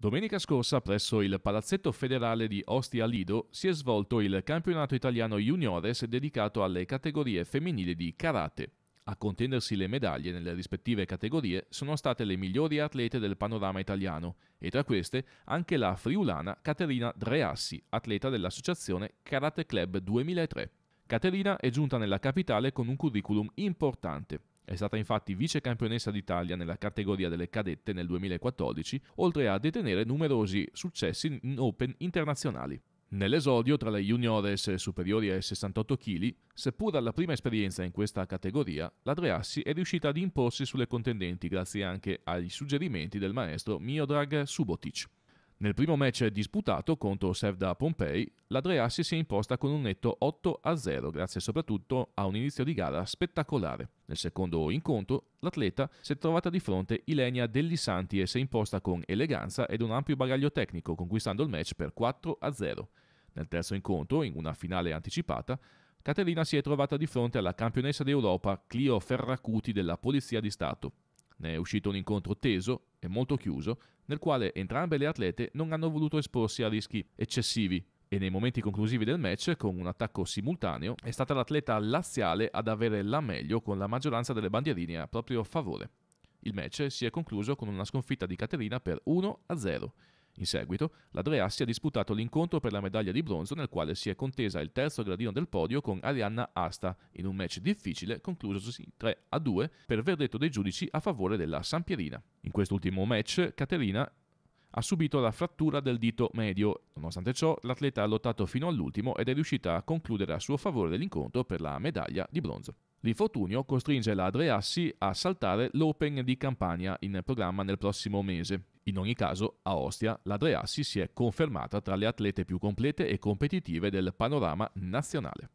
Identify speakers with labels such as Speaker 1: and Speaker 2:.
Speaker 1: Domenica scorsa presso il Palazzetto Federale di Ostia Lido si è svolto il campionato italiano juniores dedicato alle categorie femminili di karate. A contendersi le medaglie nelle rispettive categorie sono state le migliori atlete del panorama italiano e tra queste anche la friulana Caterina Dreassi, atleta dell'associazione Karate Club 2003. Caterina è giunta nella capitale con un curriculum importante. È stata infatti vice campionessa d'Italia nella categoria delle cadette nel 2014, oltre a detenere numerosi successi in Open internazionali. Nell'esodio tra le juniores superiori ai 68 kg, seppur alla prima esperienza in questa categoria, la Dreassi è riuscita ad imporsi sulle contendenti grazie anche ai suggerimenti del maestro Miodrag Subotic. Nel primo match disputato contro Sevda Pompei, l'Adreassi si è imposta con un netto 8-0 grazie soprattutto a un inizio di gara spettacolare. Nel secondo incontro, l'atleta si è trovata di fronte Ilenia Delli Santi e si è imposta con eleganza ed un ampio bagaglio tecnico, conquistando il match per 4-0. Nel terzo incontro, in una finale anticipata, Caterina si è trovata di fronte alla campionessa d'Europa Clio Ferracuti della Polizia di Stato. Ne è uscito un incontro teso e molto chiuso, nel quale entrambe le atlete non hanno voluto esporsi a rischi eccessivi, e nei momenti conclusivi del match, con un attacco simultaneo, è stata l'atleta laziale ad avere la meglio con la maggioranza delle bandierine a proprio favore. Il match si è concluso con una sconfitta di Caterina per 1-0. In seguito, l'Adreassi ha disputato l'incontro per la medaglia di bronzo nel quale si è contesa il terzo gradino del podio con Arianna Asta in un match difficile conclusosi 3 2 per verdetto dei giudici a favore della Sampierina. In quest'ultimo match, Caterina ha subito la frattura del dito medio. Nonostante ciò, l'atleta ha lottato fino all'ultimo ed è riuscita a concludere a suo favore l'incontro per la medaglia di bronzo. L'infortunio costringe la Adreassi a saltare l'Open di Campania in programma nel prossimo mese. In ogni caso, a Ostia, l'Adreassi si è confermata tra le atlete più complete e competitive del panorama nazionale.